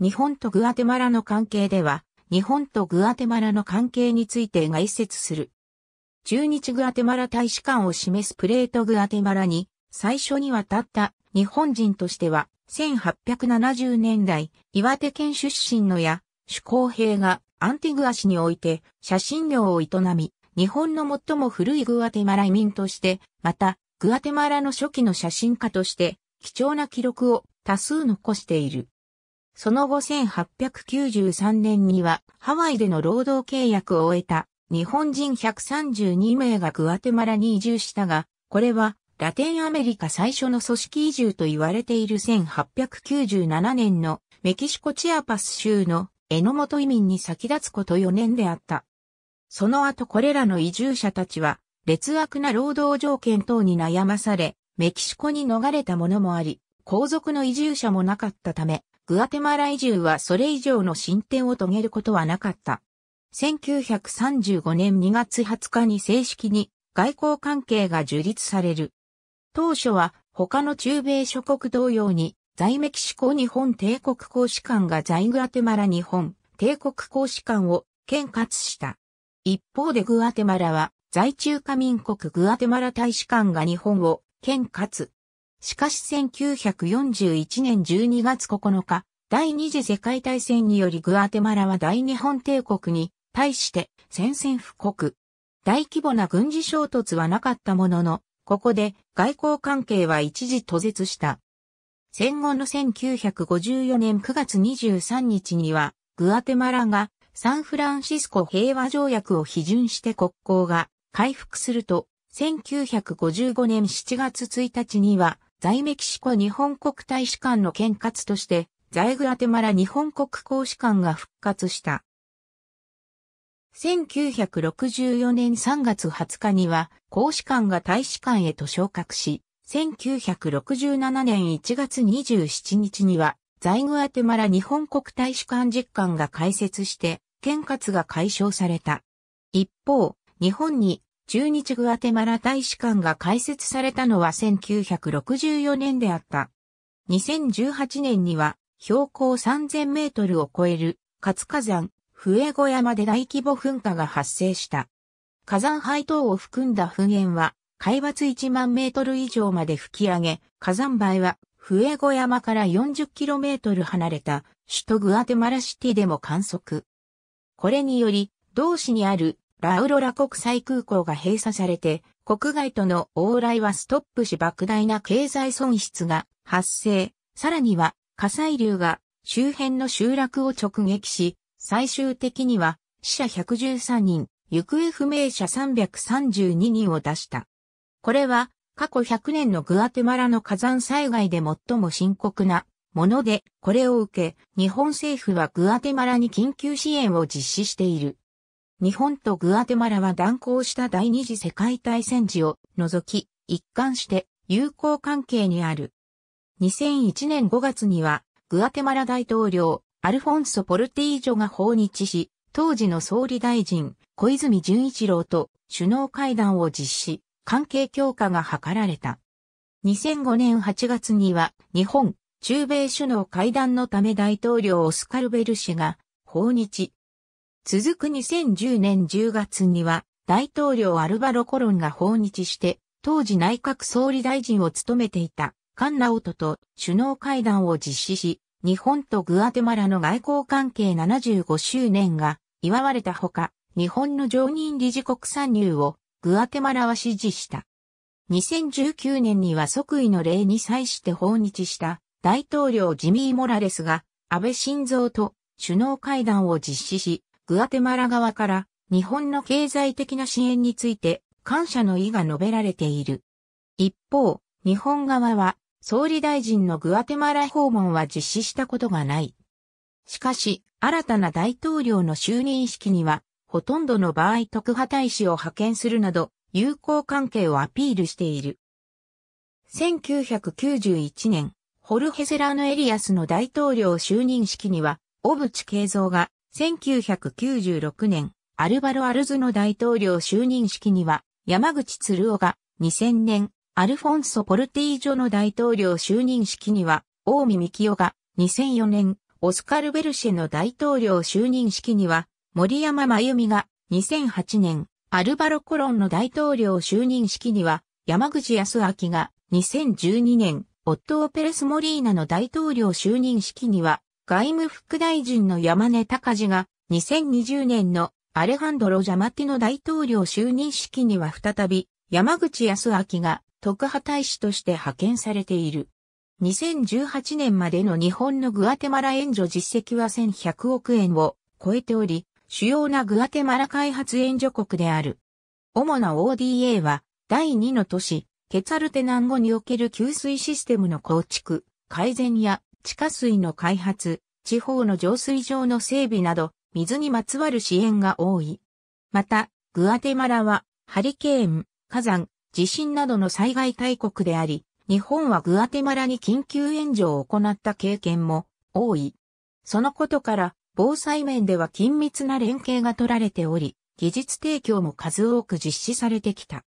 日本とグアテマラの関係では、日本とグアテマラの関係について概説する。中日グアテマラ大使館を示すプレートグアテマラに、最初に渡った日本人としては、1870年代、岩手県出身のや、主公兵がアンティグア市において写真業を営み、日本の最も古いグアテマラ移民として、また、グアテマラの初期の写真家として、貴重な記録を多数残している。その後1893年にはハワイでの労働契約を終えた日本人132名がグアテマラに移住したが、これはラテンアメリカ最初の組織移住と言われている1897年のメキシコチアパス州の榎本移民に先立つこと4年であった。その後これらの移住者たちは劣悪な労働条件等に悩まされ、メキシコに逃れた者もあり、皇族の移住者もなかったため、グアテマラ移住はそれ以上の進展を遂げることはなかった。1935年2月20日に正式に外交関係が樹立される。当初は他の中米諸国同様に在メキシコ日本帝国公使館が在グアテマラ日本帝国公使館を兼轄した。一方でグアテマラは在中華民国グアテマラ大使館が日本を兼轄。しかし1941年12月9日、第二次世界大戦によりグアテマラは大日本帝国に対して宣戦布告。大規模な軍事衝突はなかったものの、ここで外交関係は一時途絶した。戦後の1954年9月23日には、グアテマラがサンフランシスコ平和条約を批准して国交が回復すると、1955年7月1日には在メキシコ日本国大使館の管活として、在グアテマラ日本国公使館が復活した。1964年3月20日には、公使館が大使館へと昇格し、1967年1月27日には、在グアテマラ日本国大使館実館が開設して、県活が解消された。一方、日本に駐日グアテマラ大使館が開設されたのは1964年であった。2018年には標高3000メートルを超える活火山、笛ゴ山で大規模噴火が発生した。火山灰等を含んだ噴煙は、海抜1万メートル以上まで吹き上げ、火山灰は、笛ゴ山から40キロメートル離れた、首都グアテマラシティでも観測。これにより、同市にあるラウロラ国際空港が閉鎖されて、国外との往来はストップし莫大な経済損失が発生。さらには火砕流が周辺の集落を直撃し、最終的には死者113人、行方不明者332人を出した。これは過去100年のグアテマラの火山災害で最も深刻なもので、これを受け、日本政府はグアテマラに緊急支援を実施している。日本とグアテマラは断交した第二次世界大戦時を除き、一貫して友好関係にある。2001年5月には、グアテマラ大統領、アルフォンソ・ポルティージョが訪日し、当時の総理大臣、小泉純一郎と首脳会談を実施、関係強化が図られた。2005年8月には、日本、中米首脳会談のため大統領オスカルベル氏が訪日。続く2010年10月には、大統領アルバロ・コロンが訪日して、当時内閣総理大臣を務めていた、カンナオトと首脳会談を実施し、日本とグアテマラの外交関係75周年が祝われたほか、日本の常任理事国参入をグアテマラは支持した。2019年には即位の礼に際して訪日した大統領ジミー・モラレスが安倍晋三と首脳会談を実施し、グアテマラ側から日本の経済的な支援について感謝の意が述べられている。一方、日本側は総理大臣のグアテマラ訪問は実施したことがない。しかし、新たな大統領の就任式には、ほとんどの場合特派大使を派遣するなど、友好関係をアピールしている。1991年、ホルヘセラのノ・エリアスの大統領就任式には、小渕恵三が1996年、アルバロ・アルズの大統領就任式には、山口鶴夫が2000年、アルフォンソ・ポルティージョの大統領就任式には、大見幹夫が2004年、オスカル・ベルシェの大統領就任式には、森山真由美が2008年、アルバロ・コロンの大統領就任式には、山口康明が2012年、オットー・ペレス・モリーナの大統領就任式には、外務副大臣の山根隆二が2020年のアレハンドロ・ジャマティの大統領就任式には再び山口康明が特派大使として派遣されている。2018年までの日本のグアテマラ援助実績は1100億円を超えており、主要なグアテマラ開発援助国である。主な ODA は、第2の都市、ケツァルテ南後における給水システムの構築、改善や地下水の開発、地方の浄水場の整備など、水にまつわる支援が多い。また、グアテマラは、ハリケーン、火山、地震などの災害大国であり、日本はグアテマラに緊急援助を行った経験も多い。そのことから、防災面では緊密な連携が取られており、技術提供も数多く実施されてきた。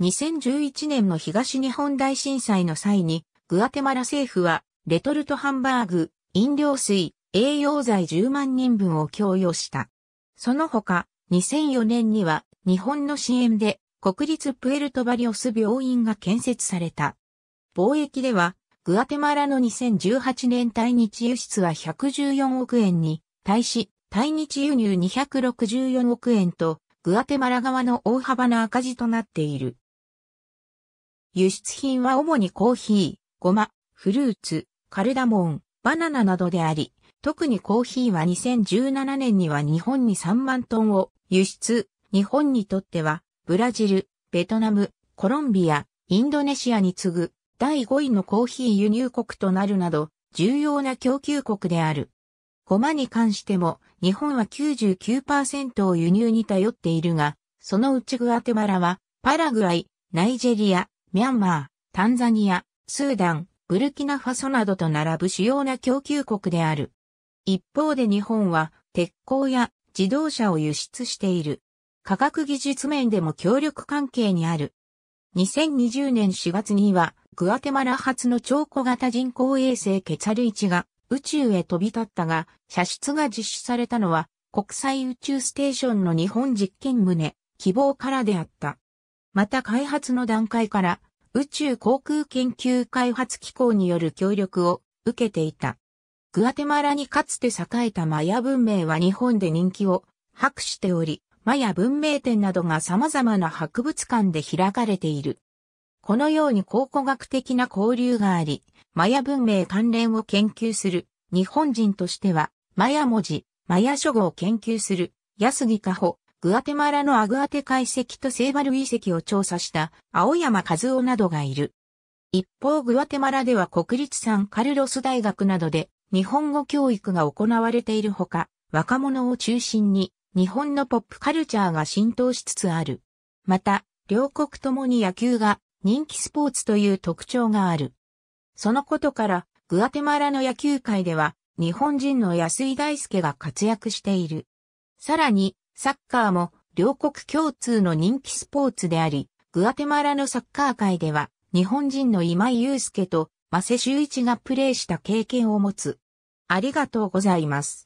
2011年の東日本大震災の際に、グアテマラ政府はレトルトハンバーグ、飲料水、栄養剤10万人分を供与した。その他、2004年には日本の支援で国立プエルトバリオス病院が建設された。貿易では、グアテマラの2018年対日輸出は114億円に、対し、対日輸入264億円と、グアテマラ側の大幅な赤字となっている。輸出品は主にコーヒー、ごま、フルーツ、カルダモン、バナナなどであり、特にコーヒーは2017年には日本に3万トンを輸出、日本にとっては、ブラジル、ベトナム、コロンビア、インドネシアに次ぐ第5位のコーヒー輸入国となるなど、重要な供給国である。ゴマに関しても、日本は99%を輸入に頼っているが、そのうちグアテマラは、パラグアイ、ナイジェリア、ミャンマー、タンザニア、スーダン、ブルキナファソなどと並ぶ主要な供給国である。一方で日本は鉄鋼や自動車を輸出している。科学技術面でも協力関係にある。2020年4月には、グアテマラ発の超小型人工衛星ケツァル1が宇宙へ飛び立ったが、射出が実施されたのは国際宇宙ステーションの日本実験棟、希望からであった。また開発の段階から宇宙航空研究開発機構による協力を受けていた。グアテマラにかつて栄えたマヤ文明は日本で人気を博しており、マヤ文明展などが様々な博物館で開かれている。このように考古学的な交流があり、マヤ文明関連を研究する日本人としては、マヤ文字、マヤ書語を研究する安木加穂、グアテマラのアグアテ解析とセーバル遺跡を調査した青山和夫などがいる。一方グアテマラでは国立サンカルロス大学などで日本語教育が行われているほか、若者を中心に日本のポップカルチャーが浸透しつつある。また、両国ともに野球が人気スポーツという特徴がある。そのことから、グアテマラの野球界では、日本人の安井大輔が活躍している。さらに、サッカーも両国共通の人気スポーツであり、グアテマラのサッカー界では日本人の今井祐介とマセ修一がプレーした経験を持つ。ありがとうございます。